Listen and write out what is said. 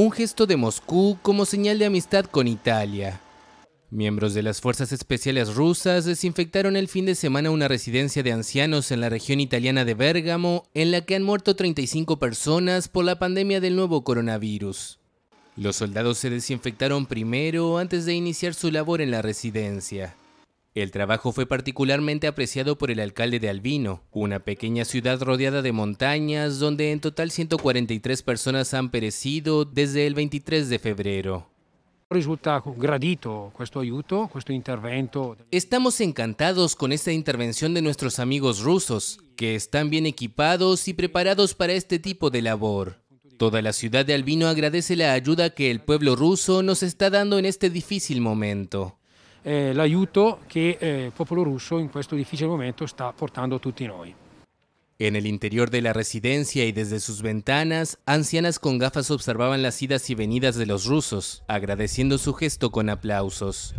un gesto de Moscú como señal de amistad con Italia. Miembros de las fuerzas especiales rusas desinfectaron el fin de semana una residencia de ancianos en la región italiana de Bérgamo, en la que han muerto 35 personas por la pandemia del nuevo coronavirus. Los soldados se desinfectaron primero antes de iniciar su labor en la residencia. El trabajo fue particularmente apreciado por el alcalde de Albino, una pequeña ciudad rodeada de montañas donde en total 143 personas han perecido desde el 23 de febrero. Resulta gradito este intervento. Estamos encantados con esta intervención de nuestros amigos rusos, que están bien equipados y preparados para este tipo de labor. Toda la ciudad de Albino agradece la ayuda que el pueblo ruso nos está dando en este difícil momento el eh, che eh, popolo russo questo momento sta portando a tutti En el interior de la residencia y desde sus ventanas, ancianas con gafas observaban las idas y venidas de los rusos, agradeciendo su gesto con aplausos.